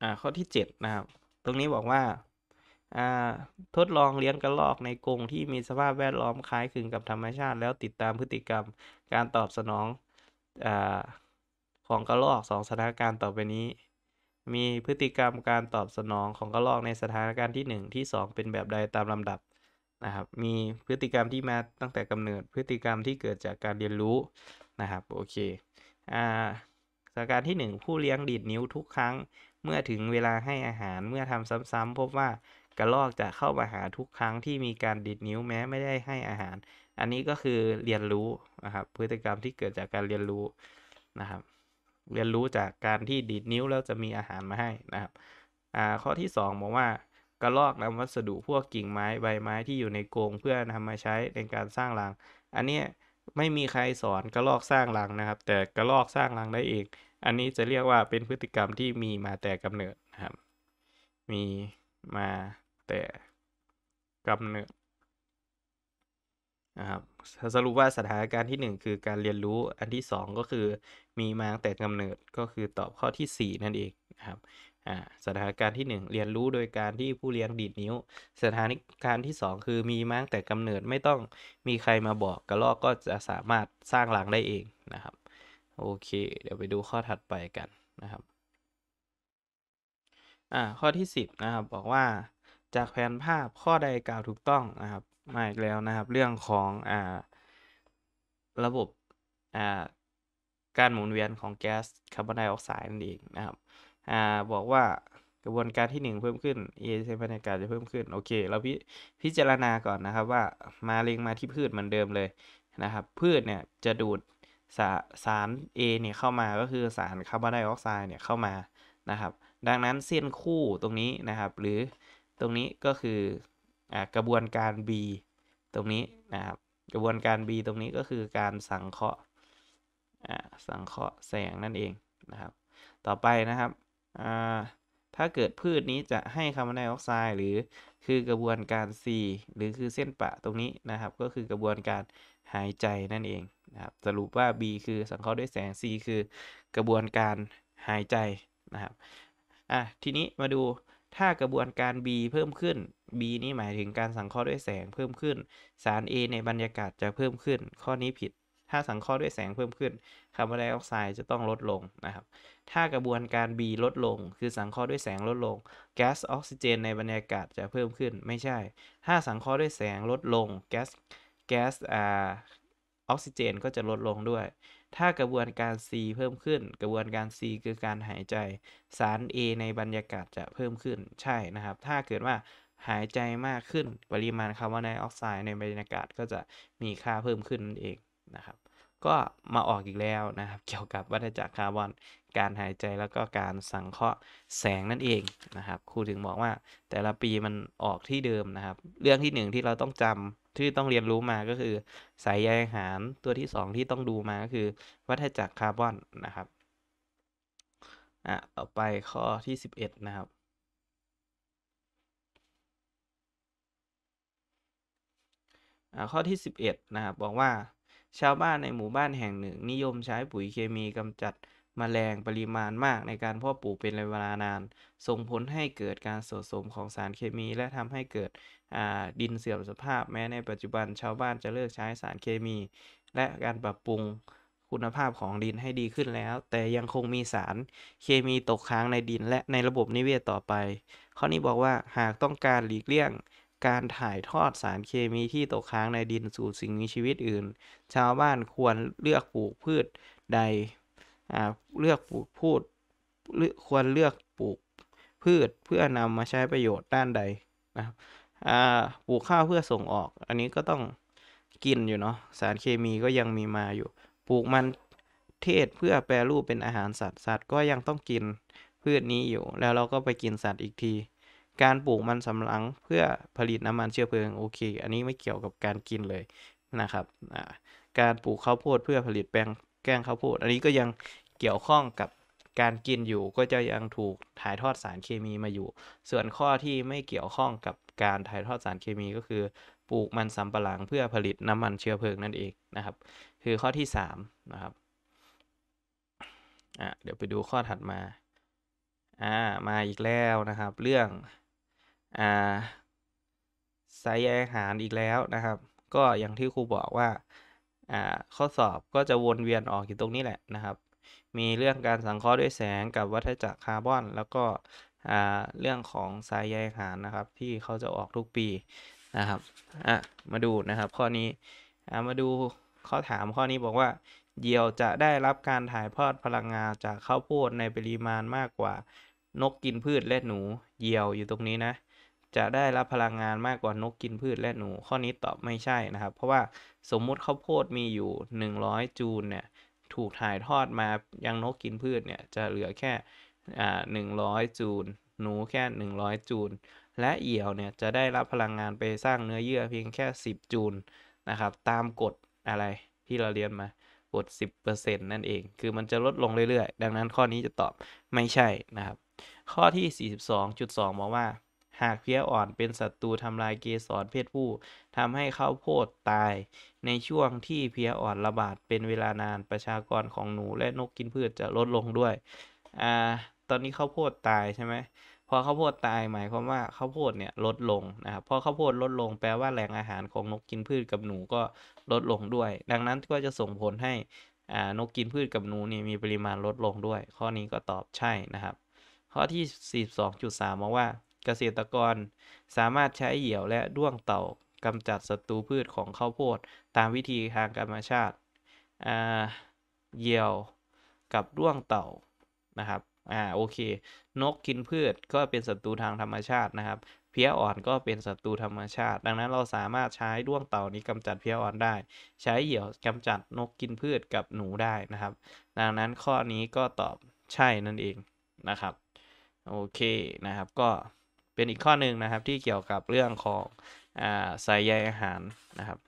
อ่าข้อที่ 7 นะครับ ตรงนี้บอกว่าอ่าทดลองเลี้ยงกระรอกในกรงที่มีสภาพแวดล้อมคล้ายคลึงกับธรรมชาติ แล้วติดตามพฤติกรรมการตอบสนองอ่าของกระรอกสองสถานการณ์ต่อไปนี้ มีพฤติกรรมการตอบสนองของกระรอกในสถานการณ์ที่ 1 ที่ 2 เป็นแบบใดตามลำดับนะครับ มีพฤติกรรมที่มาตั้งแต่กำเนิดพฤติกรรมที่เกิดจากการเรียนรู้นะครับโอเคอ่าสถานการณ์ที่ 1 ผู้เลี้ยงดีดนิ้วทุกครั้งเมื่อถึงเวลาให้อาหารเมื่อทำซ้ำๆพบว่ากระรอกจะเข้ามาหาทุกครั้งที่มีการดิดนิ้วแม้ไม่ได้ให้อาหาร อันนี้ก็คือเรียนรู้นะครับพฤติกรรมที่เกิดจากการเรียนรู้นะครับ เรียนรู้จากการที่ดิดนิ้วแล้วจะมีอาหารมาให้นะครับข้อที่ 2บอกว่ากระรอกนำวัสดุพวกกิ่งไม้ใบไม้ที่อยู่ในกรงเพื่อนำมาใช้ในการสร้างรัง อันนี้ไม่มีใครสอนกระรอกสร้างรังนะครับ แต่กระรอกสร้างรังได้เองอันนี้จะเรียกว่าเป็นพฤติกรรมที่มีมาแต่กำเนิดนะครับ มีมาแต่กำเนิดนะครับ สรุปว่าสถานการณ์ที่ 1 คือการเรียนรู้ อันที่ 2 ก็คือ มีมาแต่กำเนิด ก็คือตอบข้อที่ 4 นั่นเองนะครับสถานการณ์ที่ 1 เรียนรู้โดยการที่ผู้เรียนดีดนิ้ว สถานการณ์ที่ 2 คือมีมาั้งแต่กำเนิดไม่ต้องมีใครมาบอกกระลอกก็จะสามารถสร้างหลังได้เองนะครับโอเคเดี๋ยวไปดูข้อถัดไปกันนะครับอ่าข้อที่ 10นะครับบอกว่าจากแผนภาพข้อใดกล่าวถูกต้องนะครับมาอีกแล้วนะครับเรื่องของอ่าระบบอ่าการหมุนเวียนของแก๊สคาร์บอนไดออกไซด์นั่นเองนะครับอ่าบอกว่ากระบวนการที่ 1 เพิ่มขึ้นเอเซนบรรยากาศจะเพิ่มขึ้นโอเคเราพิพจารณาก่อนนะครับว่ามาเล็งมาที่พืชเหมือนเดิมเลยนะครับพืชเนี่ยจะดูดสาสาร A เนี่ยเข้ามาก็คือสารคาร์บอนไดออกไซด์เนี่ยเข้ามานะครับ ดังนั้นเส้นคู่ตรงนี้นะครับหรือตรงนี้ก็คือกระบวนการ B ตรงนี้นะครับกระบวนการ B ตรงนี้ก็คือการสังเคราะห์สังเคราะห์แสงนั่นเองนะครับต่อไปนะครับถ้าเกิดพืชนี้จะให้คาร์บอนไดออกไซด์หรือ คือกระบวนการ C หรือคือเส้นปะตรงนี้นะครับก็คือกระบวนการหายใจนั่นเองนะครับสรุปว่า B คือสังเคราะห์ด้วยแสง C คือกระบวนการหายใจ นะครับ อ่ะ ทีนี้มาดูถ้ากระบวนการ B เพิ่มขึ้น B นี่หมายถึงการสังเคราะห์ด้วยแสงเพิ่มขึ้น สาร A ในบรรยากาศจะเพิ่มขึ้น ข้อนี้ผิด ถ้าสังเคราะห์ด้วยแสงเพิ่มขึ้นคาร์บอนไดออกไซด์จะต้องลดลงนะครับ ถ้ากระบวนการ B ลดลง คือสังเคราะห์ด้วยแสงลดลงแก๊สออกซิเจนในบรรยากาศจะเพิ่มขึ้นไม่ใช่ ถ้าสังเคราะห์ด้วยแสงลดลงแก๊สแก๊สอ่าออกซิเจนก็จะลดลงด้วย ถ้ากระบวนการ C เพิ่มขึ้น กระบวนการ C คือการหายใจ สาร A ในบรรยากาศจะเพิ่มขึ้น ใช่นะครับ ถ้าเกิดว่าหายใจมากขึ้น ปริมาณคาร์บอนไดออกไซด์ในบรรยากาศก็จะมีค่าเพิ่มขึ้นนั่นเองนะครับก็มาออกอีกแล้วนะครับ เกี่ยวกับวัฏจักรคาร์บอน การหายใจแล้วก็การสังเคราะห์แสงนั่นเองนะครับครูถึงบอกว่าแต่ละปีมันออกที่เดิมนะครับ เรื่องที่ 1 ที่เราต้องจำที่ต้องเรียนรู้มาก็คือสายใยอาหารตัวที่ 2 ที่ต้องดูมาก็คือวัฏจักรคาร์บอนนะครับอ่ะต่อไปข้อที่ 11 นะครับข้อที่ 11นะครับบอกว่าชาวบ้านในหมู่บ้านแห่งหนึ่ง นิยมใช้ปุ๋ยเคมีกำจัดมแมลงปริมาณมาก ในการเพาะปลูกเป็นเวลานานส่งผลให้เกิดการสะสมของสารเคมี และทำให้เกิดดินเสื่อมสภาพ แม้ในปัจจุบัน ชาวบ้านจะเลิกใช้สารเคมี และการปรับปรุงคุณภาพของดินให้ดีขึ้นแล้ว แต่ยังคงมีสารเคมีตกค้างในดิน และในระบบนิเวศต่อไปข้อนี้บอกว่าหากต้องการหลีกเลี่ยงการถ่ายทอดสารเคมีที่ตกค้างในดินสู่สิ่งมีชีวิตอื่น ชาวบ้านควรเลือกปลูกพืชใด เลือกปลูกพืชควรเลือกปลูกพืชเพื่อนำมาใช้ประโยชน์ด้านใดนะปลูกข้าวเพื่อส่งออก อันนี้ก็ต้องกินอยู่เนาะ สารเคมีก็ยังมีมาอยู่ ปลูกมันเทศเพื่อแปรรูปเป็นอาหารสัตว์ สัตว์ ก็ยังต้องกินพืชนี้อยู่ แล้วเราก็ไปกินสัตว์อีกทีการปลูกมันสำหลังเพื่อผลิตน้ำมันเชื้อเพลิงโอเคอันนี้ไม่เกี่ยวกับการกินเลยนะครับการปลูกข้าวโพดเพื่อผลิตแป้งแกงข้าวโพดอันนี้ก็ยังเกี่ยวข้องกับการกินอยู่ ก็จะยังถูกถ่ายทอดสารเคมีมาอยู่ ส่วนข้อที่ไม่เกี่ยวข้องกับการถ่ายทอดสารเคมีก็คือ ปลูกมันสำปะหลังเพื่อผลิตน้ำมันเชื้อเพลิงนั่นเองนะครับ คือข้อที่3นะครับอ่ะเดี๋ยวไปดูข้อถัดมาอ่ามาอีกแล้วนะครับ เรื่องอ่าไซยอหารอีกแล้วนะครับ ก็อย่างที่ครูบอกว่าอ่าข้อสอบก็จะวนเวียนออกอยู่ตรงนี้แหละนะครับ มีเรื่องการสังเคราะห์ด้วยแสงกับวัฏจักรคาร์บอนแล้วก็อ่าเรื่องของไซยใยอหารนะครับ ที่เขาจะออกทุกปีนะครับอ่ะ มาดูนะครับ ข้อนี้อ่ามาดูข้อถามข้อนี้บอกว่าเหยี่ยวจะได้รับการถ่ายทอดพลังงานจากข้าวโพดในปริมาณมากกว่า นกกินพืชและหนูเหยี่ยวอยู่ตรงนี้นะจะได้รับพลังงานมากกว่านกกินพืชและหนู ข้อนี้ตอบไม่ใช่นะครับ เพราะว่าสมมุติข้าวโพดมีอยู่ 100 จูลเนี่ย ถูกถ่ายทอดมา ยังนกกินพืชเนี่ยจะเหลือแค่หนึ่งร้อยจูล หนูแค่ 100 จูล และเอี่ยวเนี่ยจะได้รับพลังงานไปสร้างเนื้อเยื่อเพียงแค่ 10 จูลนะครับ ตามกฎอะไรที่เราเรียนมากด10%นั่นเอง คือมันจะลดลงเรื่อย ๆ ดังนั้นข้อนี้จะตอบไม่ใช่นะครับ ข้อที่ 42.2 บอกว่าหากเพี้ยอ่อนเป็น ศัตรูทำลายเกสรเพศผู้ทำให้ข้าวโพดตายในช่วงที่เพี้ยอ่อนระบาดเป็นเวลานานประชากรของหนูและนกกินพืชจะลดลงด้วย อ่า ตอนนี้ข้าวโพดตายใช่ไหมพอข้าวโพดตายหมายความว่าข้าวโพดเนี่ยลดลงนะครับพอข้าวโพดลดลง แปลว่าแหล่งอาหารของนกกินพืชกับหนูก็ลดลงด้วย ดังนั้นก็จะส่งผลให้อ่านกกินพืชกับหนูนี่มีปริมาณลดลงด้วย ข้อนี้ก็ตอบใช่นะครับข้อที่ 42.3บอกว่าเกษตรกรสามารถใช้เหยี่ยวและด้วงเต่ากำจัดศัตรูพืชของข้าวโพดตามวิธีทางธรรมชาติเหยี่ยวกับด้วงเต่านะครับอ่าโอเค นกกินพืชก็เป็นศัตรูทางธรรมชาตินะครับ เพี้ยอ่อนก็เป็นศัตรูธรรมชาติ ดังนั้นเราสามารถใช้ด้วงเต่านี้กำจัดเพี้ยอ่อนได้ ใช้เหยี่ยวกำจัดนกกินพืชกับหนูได้นะครับ ดังนั้นข้อนี้ก็ตอบใช่นั่นเองนะครับ โอเคนะครับก็เป็นอีกข้อหนึ่งนะครับที่เกี่ยวกับเรื่องของสายใยอาหารนะครับ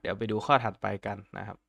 เดี๋ยวไปดูข้อถัดไปกันนะครับ